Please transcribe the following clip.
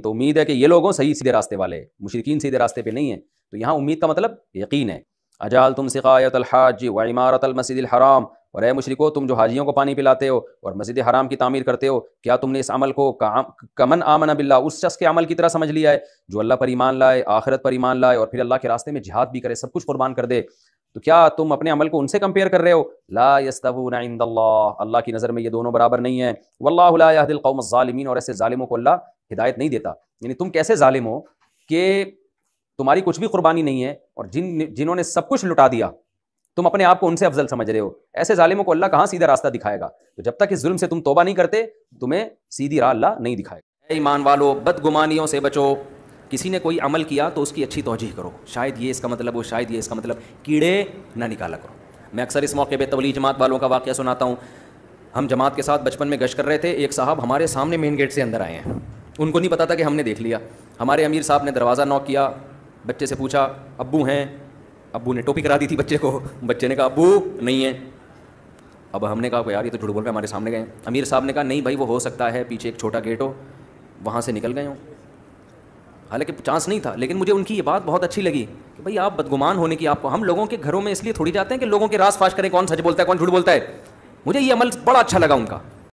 तो उम्मीद है कि ये लोगों सही सीधे रास्ते वाले मुशरकिन सीधे रास्ते पे नहीं है तो यहाँ उम्मीद का मतलब यकीन है अजाल तुम सिकायतलहाजी व इमारतमसद हराम और ए मुशरको तुम जो हाजियों को पानी पिलाते हो और मस्जिद हराम की तामीर करते हो क्या तुमने इस अमल को कमन आमन बिल्ला उस शख्स के अमल की तरह समझ लिया है जो अल्लाह पर ईमान लाए आखिरत पर ईमान लाए और फिर अल्लाह के रास्ते में जिहाद भी करे सब कुछ कुर्बान कर दे तो क्या तुम अपने अमल को उनसे कंपेयर कर रहे हो ला अल्लाह की नज़र में ये दोनों बराबर नहीं है वल्लादिलकौमज़ालमीन और ऐसे ालिमों को अल्लाह हिदायत नहीं देता यानी तुम कैसे ालिम हो कि तुम्हारी कुछ भी कुर्बानी नहीं है और जिन जिन्होंने सब कुछ लुटा दिया तुम अपने आप को उनसे अफजल समझ रहे हो ऐसे जालिमों को अल्लाह कहाँ सीधा रास्ता दिखाएगा तो जब तक इस जुल्म से तुम तोबा नहीं करते तुम्हें सीधी राह अल्लाह नहीं दिखाएगा ईमान वालो बदगुमानियों से बचो किसी ने कोई अमल किया तो उसकी अच्छी तोजीह करो शायद ये इसका मतलब हो शायद ये इसका मतलब कीड़े ना निकाला करो मैं अक्सर इस मौके पर तवली जमात वालों का वाक्य सुनाता हूँ हम जमात के साथ बचपन में गश कर रहे थे एक साहब हमारे सामने मेन गेट से अंदर आए हैं उनको नहीं पता था कि हमने देख लिया हमारे अमीर साहब ने दरवाज़ा नॉक किया बच्चे से पूछा अब्बू हैं अब्बू ने टोपी करा दी थी बच्चे को बच्चे ने कहा अब्बू नहीं है अब हमने कहा यार ये तो झूठ बोल हमारे सामने गए अमीर साहब ने कहा नहीं भाई वो हो सकता है पीछे एक छोटा गेट हो वहाँ से निकल गए हो हालांकि चांस नहीं था लेकिन मुझे उनकी ये बात बहुत अच्छी लगी कि भाई आप बदगुमान होने की आपको हम लोगों के घरों में इसलिए थोड़ी जाते हैं कि लोगों के रास फाश करें कौन सच बोलता है कौन झूठ बोलता है मुझे ये अमल बड़ा अच्छा लगा उनका